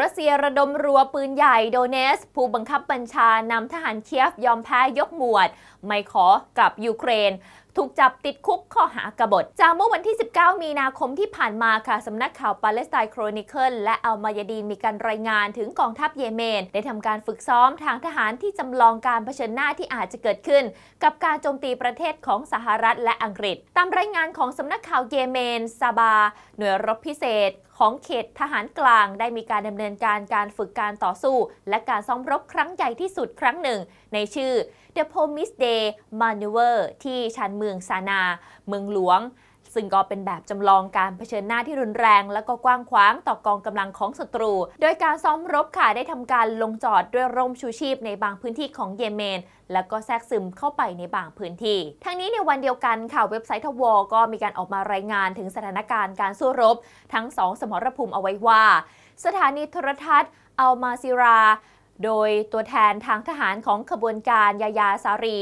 รัสเซียระดมรัวปืนใหญ่โดเนส ผู้บังคับบัญชานำทหารเคียฟยอมแพ้ยกหมวด ไม่ขอกลับยูเครนถูกจับติดคุกข้อหากบฏ จากเมื่อวันที่ 19 มีนาคมที่ผ่านมาค่ะ สำนักข่าวปาเลสไตน์โครนิเคิลและอัลมายดีนมีการรายงานถึงกองทัพเยเมน ได้ทำการฝึกซ้อมทางทหารที่จำลองการเผชิญหน้าที่อาจจะเกิดขึ้น กับการโจมตีประเทศของสหรัฐและอังกฤษ ตามรายงานของสำนักข่าวเยเมนซาบา หน่วยรบพิเศษของเขต ทหารกลางได้มีการดำเนินการการฝึกการต่อสู้ และการซ้อมรบครั้งใหญ่ที่สุดครั้งหนึ่งในชื่อ The Promise Day Maneuver ที่ช้นเมืองซานา เมืองหลวง ซึ่งก็เป็นแบบจำลองการเผชิญหน้าที่รุนแรง และก็กว้างขวางต่อกองกำลังของศัตรู โดยการซ้อมรบค่ะได้ทำการลงจอดด้วยร่มชูชีพในบางพื้นที่ของเยเมน และก็แทรกซึมเข้าไปในบางพื้นที่ ทั้งนี้ในวันเดียวกันค่ะเว็บไซต์ทวอก็มีการออกมารายงานถึงสถานการณ์การสู้รบทั้งสองสมรภูมิเอาไว้ว่า สถานีโทรทัศน์อัลมาซิราโดยตัวแทนทางทหารของขบวนการยายาซารี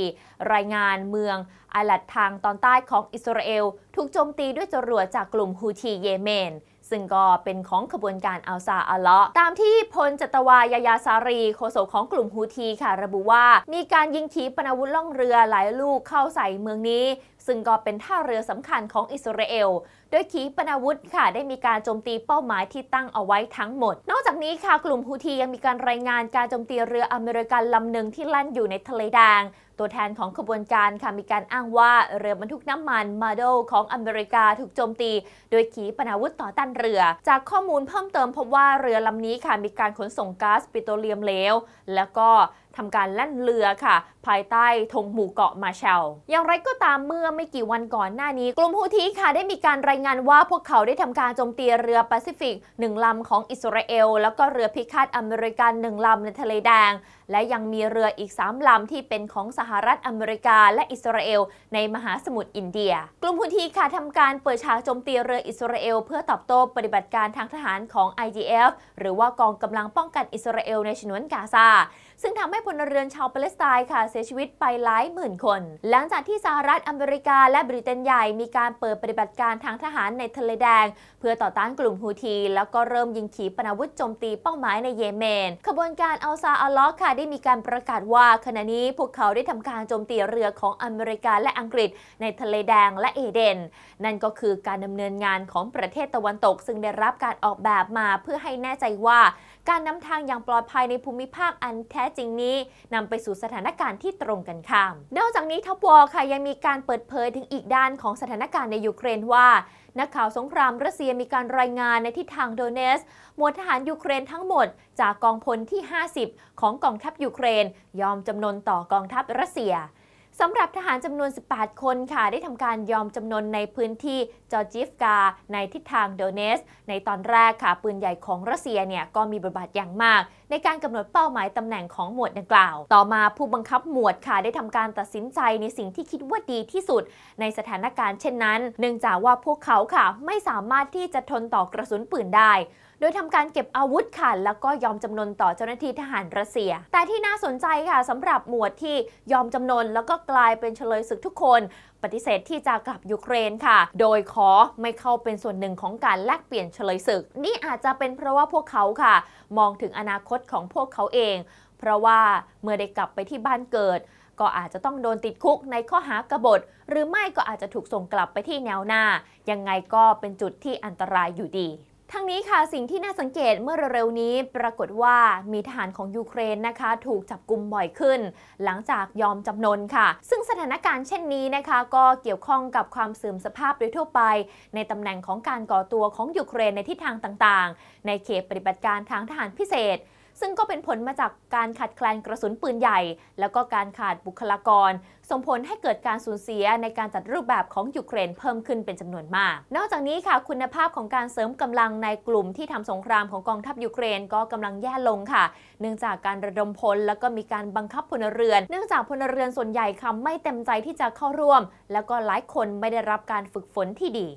รายงานเมืองอาลัดทางตอนใต้ของอิสราเอลถูกโจมตีด้วยจรวดจากกลุ่มฮูทีเยเมนซึ่งก็เป็นของขบวนการอัลซาอัลเลาะ ตามที่พลจัตวายายาซารีโฆษกของกลุ่มฮูทีค่ะ ระบุว่า มีการยิงขีปนาวุธล่องเรือหลายลูกเข้าใส่เมืองนี้ ซึ่งก็เป็นท่าเรือสำคัญของอิสราเอลโดยขีปนาวุธค่ะได้มีการโจมตีเป้าหมายที่ตั้งเอาไว้ทั้งหมด นอกจากนี้ค่ะกลุ่มฮูทียังมีการรายงานการโจมตีเรืออเมริกันลำหนึ่งที่ล่นอยู่ในทะเลแดงตัวแทนของขบวนการค่ะมีการอ้างว่าเรือบรรทุกน้ำมันมาโดของอเมริกาถูกโจมตีโดยขีปนาวุธต่อต้านเรือ จากข้อมูลเพิ่มเติมพบว่าเรือลำนี้ค่ะมีการขนส่งก๊าซปิโตรเลียมเหลวแล้วก็ทำการแล่นเรือค่ะ ภายใต้ธงหมู่เกาะมาเชลอย่างไรก็ตามเมื่อไม่กี่วันก่อนหน้านี้ กลุ่มฮูทีค่ะได้มีการรายงานว่าพวกเขาได้ทำการโจมตีเรือแปซิฟิกหนึ่งลำของอิสราเอล แล้วก็เรือพิฆาตอเมริกันหนึ่งลำในทะเลแดงและยังมีเรืออีก 3ลำที่เป็นของสหรัฐอเมริกาและอิสราเอล ในมหาสมุทรอินเดีย กลุ่มฮุนทีค่ะทำการเปิดฉากโจมตีเรืออิสราเอล เพื่อตอบโต้ปฏิบัติการทางทหารของ IDF หรือว่ากองกำลังป้องกันอิสราเอล ในชนวนกาซา ซึ่งทำให้พลเรือนชาวปาเลสไตน์ค่ะ เสียชีวิตไปหลายหมื่นคน หลังจากที่สหรัฐอเมริกาและบริเตนใหญ่มีการเปิดปฏิบัติการทางทหารในทะเลแดง เพื่อต่อต้านกลุ่มฮูทีแล้วก็เริ่มยิงขีปนาวุธโจมตีเป้าหมายในเยเมน ขบวนการอัลซาอัลล็อกค่ะได้มีการประกาศว่าขณะนี้พวกเขาได้ทำการโจมตีเรือของอเมริกาและอังกฤษในทะเลแดงและเอเดน นั่นก็คือการดำเนินงานของประเทศตะวันตก ซึ่งได้รับการออกแบบมาเพื่อให้แน่ใจว่าการนำทางอย่างปลอดภัยในภูมิภาคอันแท้จริงนี้นำไปสู่สถานการณ์ที่ตรงกันข้ามนอกจากนี้ทัพวอลค่ะยังมีการเปิดเผยถึงอีกด้านของสถานการณ์ในยูเครนว่านักข่าวสงครามรัสเซียมีการรายงานในทิศทางโดเนสมวลทหารยูเครนทั้งหมดจากกองพลที่ 50 ของกองทัพยูเครนยอมจำนนต่อกองทัพรัสเซียสำหรับทหารจำนวน 18 คนค่ะ ได้ทำการยอมจำนนในพื้นที่จอร์จิฟกา ในทิศทางโดเนส ในตอนแรกค่ะปืนใหญ่ของรัสเซียเนี่ย ก็มีบทบาทอย่างมาก ในการกำหนดเป้าหมายตำแหน่งของหมวดดังกล่าว ต่อมาผู้บังคับหมวดค่ะได้ทำการตัดสินใจในสิ่งที่คิดว่าดีที่สุด ในสถานการณ์เช่นนั้น เนื่องจากว่าพวกเขาค่ะไม่สามารถที่จะทนต่อกระสุนปืนได้โดยทำการเก็บอาวุธค่ะแล้วก็ยอมจำนนต่อเจ้าหน้าที่ทหารรัสเซีย แต่ที่น่าสนใจค่ะสำหรับหมวดที่ยอมจำนนแล้วก็กลายเป็นเฉลยศึกทุกคน ปฏิเสธที่จะกลับยูเครนค่ะ โดยขอไม่เข้าเป็นส่วนหนึ่งของการแลกเปลี่ยนเฉลยศึก นี่อาจจะเป็นเพราะว่าพวกเขาค่ะ มองถึงอนาคตของพวกเขาเอง เพราะว่าเมื่อได้กลับไปที่บ้านเกิด ก็อาจจะต้องโดนติดคุกในข้อหากบฏ หรือไม่ก็อาจจะถูกส่งกลับไปที่แนวหน้า ยังไงก็เป็นจุดที่อันตรายอยู่ดีทั้งนี้ค่ะสิ่งที่น่าสังเกตเมื่อเร็วๆนี้ปรากฏว่ามีทหารของยูเครนนะคะถูกจับกลุ่มบ่อยขึ้น หลังจากยอมจำนนค่ะ ซึ่งสถานการณ์เช่นนี้นะคะก็เกี่ยวข้องกับความเสื่อมสภาพโดยทั่วไป ในตำแหน่งของการก่อตัวของยูเครนในทิศทางต่างๆ ในเขตปฏิบัติการทางทหารพิเศษซึ่งก็เป็นผลมาจากการขาดแคลนกระสุนปืนใหญ่ แล้วก็การขาดบุคลากรส่งผลให้เกิดการสูญเสียในการจัดรูปแบบของยูเครนเพิ่มขึ้นเป็นจำนวนมาก นอกจากนี้ค่ะ คุณภาพของการเสริมกำลังในกลุ่มที่ทำสงครามของกองทัพยูเครนก็กำลังแย่ลงค่ะ เนื่องจากการระดมพลแล้วก็มีการบังคับพลเรือนเนื่องจากพลเรือนส่วนใหญ่ค่ะไม่เต็มใจที่จะเข้าร่วม แล้วก็หลายคนไม่ได้รับการฝึกฝนที่ดี